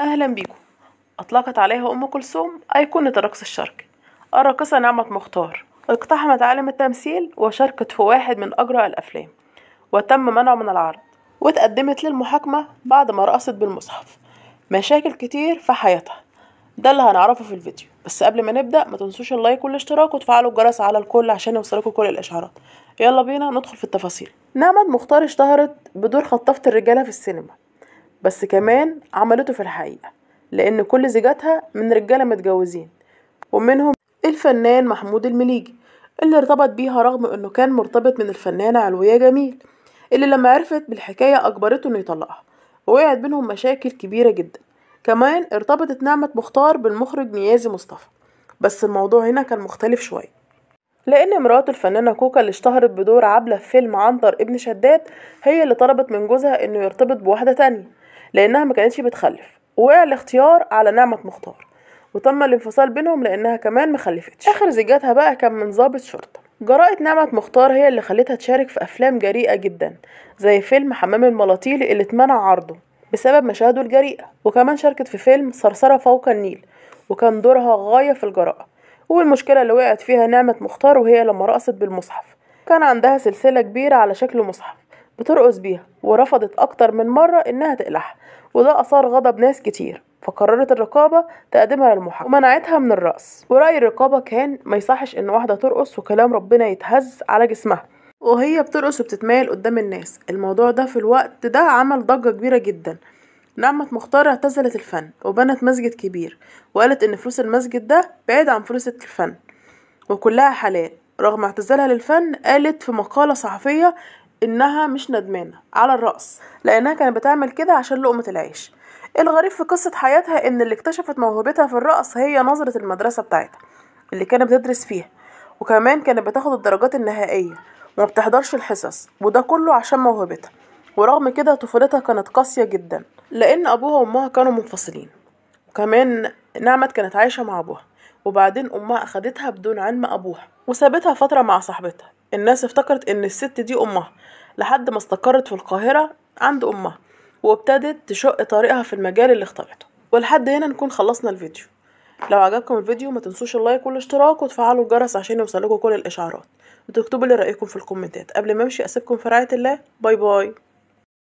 أهلا بيكم أطلقت عليها أم كلثوم أيقونة الرقص الشرقي الراقصة نعمة مختار اقتحمت عالم التمثيل وشاركت في واحد من أجرى الأفلام وتم منعه من العرض واتقدمت للمحاكمة بعد ما رقصت بالمصحف مشاكل كتير في حياتها ده اللي هنعرفه في الفيديو بس قبل ما نبدأ ما تنسوش اللايك والاشتراك وتفعلوا الجرس على الكل عشان يوصلكوا كل الإشعارات يلا بينا ندخل في التفاصيل نعمة مختار اشتهرت بدور خطافة الرجالة في السينما بس كمان عملته في الحقيقة لأن كل زيجاتها من رجالة متجوزين ومنهم الفنان محمود المليجي اللي ارتبط بيها رغم انه كان مرتبط من الفنانة علوية جميل اللي لما عرفت بالحكاية أجبرته انه يطلقها ووقعت بينهم مشاكل كبيرة جدا كمان ارتبطت نعمة مختار بالمخرج نيازي مصطفى بس الموضوع هنا كان مختلف شوية لأن مرات الفنانة كوكا اللي اشتهرت بدور عبلة في فيلم عنتر ابن شداد هي اللي طلبت من جوزها انه يرتبط بواحدة تانية لأنها ما كانتش بتخلف والاختيار على نعمة مختار وتم الانفصال بينهم لأنها كمان مخلفتش آخر زيجاتها بقى كان من ضابط شرطة جرائد نعمة مختار هي اللي خلتها تشارك في أفلام جريئة جدا زي فيلم حمام الملاطيل اللي اتمنع عرضه بسبب مشاهده الجريئة وكمان شاركت في فيلم صرصرة فوق النيل وكان دورها غاية في الجراءة والمشكلة اللي وقعت فيها نعمة مختار وهي لما رقصت بالمصحف كان عندها سلسلة كبيرة على شكل مصحف بترقص بيها ورفضت أكتر من مرة إنها تقلعها وده أثار غضب ناس كتير فقررت الرقابة تقدمها للمحاكمة ومنعتها من الرقص ورأي الرقابة كان ما يصحش إن واحدة ترقص وكلام ربنا يتهز على جسمها وهي بترقص وبتتمايل قدام الناس الموضوع ده في الوقت ده عمل ضجة كبيرة جدا نعمة مختار اعتزلت الفن وبنت مسجد كبير وقالت إن فلوس المسجد ده بعيد عن فلوس الفن وكلها حلال رغم اعتزالها للفن قالت في مقالة صحفية انها مش ندمانه على الراس لانها كانت بتعمل كده عشان لقمه العيش الغريب في قصه حياتها ان اللي اكتشفت موهبتها في الرقص هي نظره المدرسه بتاعتها اللي كانت بتدرس فيها وكمان كانت بتاخد الدرجات النهائيه وما بتحضرش الحصص وده كله عشان موهبتها ورغم كده طفولتها كانت قاسيه جدا لان ابوها وامها كانوا منفصلين وكمان نعمت كانت عايشه مع ابوها وبعدين أمها أخدتها بدون علم أبوها وسابتها فترة مع صاحبتها الناس افتكرت إن الست دي أمها لحد ما استقرت في القاهرة عند أمها وابتدت تشق طريقها في المجال اللي اختارته ولحد هنا نكون خلصنا الفيديو لو عجبكم الفيديو ما تنسوش اللايك والاشتراك وتفعلوا الجرس عشان يوصلكوا كل الاشعارات وتكتبوا لي رايكم في الكومنتات قبل ما امشي اسيبكم في رعايه الله باي باي